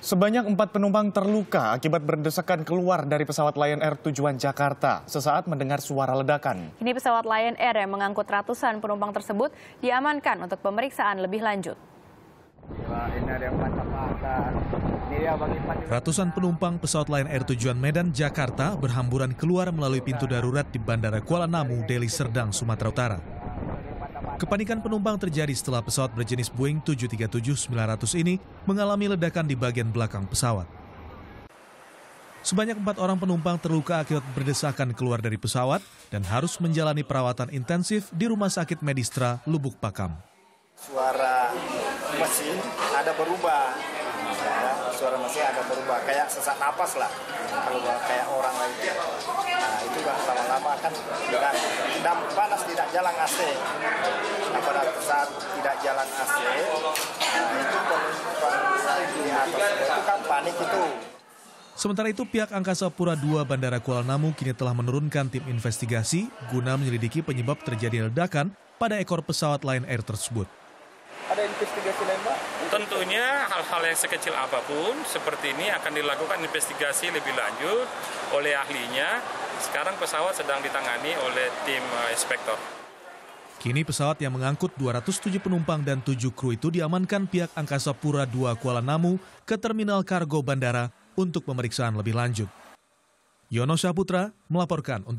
Sebanyak empat penumpang terluka akibat berdesakan keluar dari pesawat Lion Air tujuan Jakarta sesaat mendengar suara ledakan. Ini pesawat Lion Air yang mengangkut ratusan penumpang tersebut diamankan untuk pemeriksaan lebih lanjut. Ratusan penumpang pesawat Lion Air tujuan Medan, Jakarta berhamburan keluar melalui pintu darurat di Bandara Kuala Namu, Deli Serdang, Sumatera Utara. Kepanikan penumpang terjadi setelah pesawat berjenis Boeing 737-900 ini mengalami ledakan di bagian belakang pesawat. Sebanyak empat orang penumpang terluka akibat berdesakan keluar dari pesawat dan harus menjalani perawatan intensif di Rumah Sakit Medistra Lubuk Pakam. Suara mesin ada berubah, ya, suara mesin ada berubah, kayak sesak napas lah, kalau kayak orang lain. Nah, itu kan lama-lama kan tidak, damp panas tidak jalan AC pada saat tidak jalan AC itu itu kan panik itu. Sementara itu pihak Angkasa Pura II Bandara Kuala Namu kini telah menurunkan tim investigasi guna menyelidiki penyebab terjadi ledakan pada ekor pesawat Lion Air tersebut. Ada investigasi lain, Pak? Tentunya hal-hal yang sekecil apapun seperti ini akan dilakukan investigasi lebih lanjut oleh ahlinya. Sekarang pesawat sedang ditangani oleh tim eh, inspektor. Kini pesawat yang mengangkut 207 penumpang dan 7 kru itu diamankan pihak Angkasa Pura II Kuala Namu ke terminal kargo bandara untuk pemeriksaan lebih lanjut. Yono Saputra melaporkan untuk